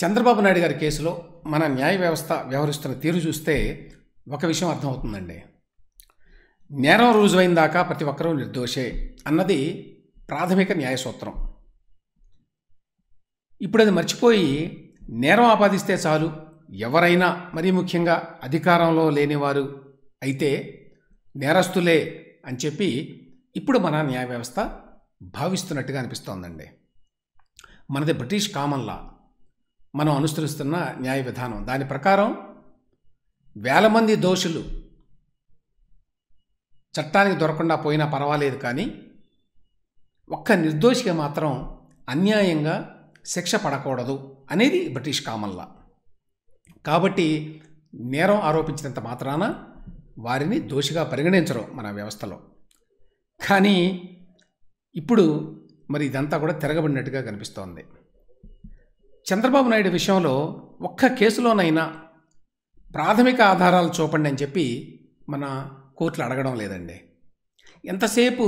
చంద్రబాబు నాయుడు గారి కేసులో మన న్యాయ వ్యవస్థ వ్యవహరిస్తున్న తీరు చూస్తే ఒక విషయం అర్థమవుతుందండి నేరం రుజువైన దాకా ప్రతి ఒక్కరూ నిర్దోషే అన్నది ప్రాథమిక న్యాయ సూత్రం ఇప్పుడు అది మర్చిపోయి నేరం ఆపాదిస్తే చాలు ఎవరైనా మరీ ముఖ్యంగా అధికారంలో లేనివారు అయితే నేరస్తులే అని చెప్పి ఇప్పుడు మన న్యాయ వ్యవస్థ భావిస్తున్నట్టుగా అనిపిస్తోందండి మనది బ్రిటిష్ కామన్ లా మనం అనుసరిస్తున్న న్యాయ విధానం దాని ప్రకారం వేల మంది దోషులు చట్టానికి దొరకకుండా పోయినా పర్వాలేదు కానీ ఒక్క నిర్దోషికి మాత్రం అన్యాయంగా శిక్ష పడకూడదు అనేది బ్రిటిష్ కామన్ కాబట్టి నేరం ఆరోపించినంత మాత్రాన వారిని దోషిగా పరిగణించరు మన వ్యవస్థలో కానీ ఇప్పుడు మరి ఇదంతా కూడా తిరగబడినట్టుగా కనిపిస్తోంది చంద్రబాబు నాయుడు విషయంలో ఒక్క కేసులోనైనా ప్రాథమిక ఆధారాలు చూపండి అని చెప్పి మన కోర్టులు అడగడం లేదండి ఎంతసేపు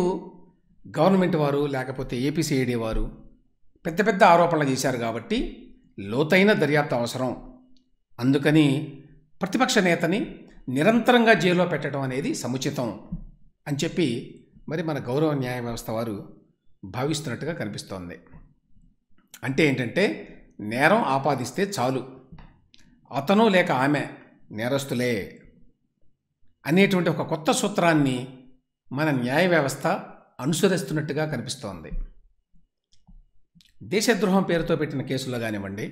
గవర్నమెంట్ వారు లేకపోతే ఏపీసీఐడి వారు పెద్ద పెద్ద ఆరోపణలు చేశారు కాబట్టి లోతైన దర్యాప్తు అవసరం అందుకని ప్రతిపక్ష నేతని నిరంతరంగా జైల్లో పెట్టడం అనేది సముచితం అని చెప్పి మరి మన గౌరవ న్యాయ వ్యవస్థ వారు భావిస్తున్నట్టుగా కనిపిస్తోంది అంటే ఏంటంటే నేరం ఆపాదిస్తే చాలు అతను లేక ఆమె నేరస్తులే అనేటువంటి ఒక కొత్త సూత్రాన్ని మన న్యాయ వ్యవస్థ అనుసరిస్తున్నట్టుగా కనిపిస్తోంది దేశద్రోహం పేరుతో పెట్టిన కేసులో కానివ్వండి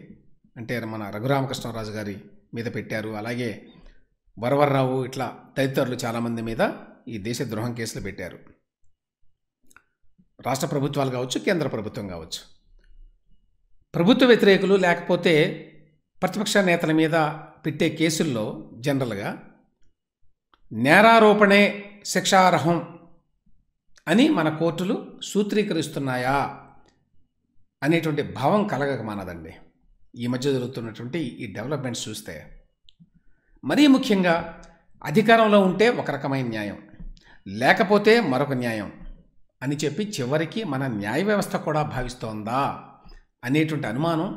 అంటే మన రఘురామకృష్ణరాజు గారి మీద పెట్టారు అలాగే వరవర్రావు ఇట్లా తదితరులు చాలామంది మీద ఈ దేశద్రోహం కేసులు పెట్టారు రాష్ట్ర ప్రభుత్వాలు కావచ్చు కేంద్ర ప్రభుత్వం కావచ్చు ప్రభుత్వ వ్యతిరేకులు లేకపోతే ప్రతిపక్ష నేతల మీద పెట్టే కేసుల్లో జనరల్గా నేరారోపణే శిక్షార్హం అని మన కోర్టులు సూత్రీకరిస్తున్నాయా అనేటువంటి భావం కలగక మానదండి ఈ మధ్య జరుగుతున్నటువంటి ఈ డెవలప్మెంట్స్ చూస్తే మరీ ముఖ్యంగా అధికారంలో ఉంటే ఒక రకమైన న్యాయం లేకపోతే మరొక న్యాయం అని చెప్పి చివరికి మన న్యాయ వ్యవస్థ కూడా భావిస్తోందా అనేటువంటి అనుమానం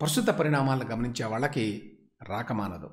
ప్రస్తుత పరిణామాలను గమనించే వాళ్ళకి రాకమానదు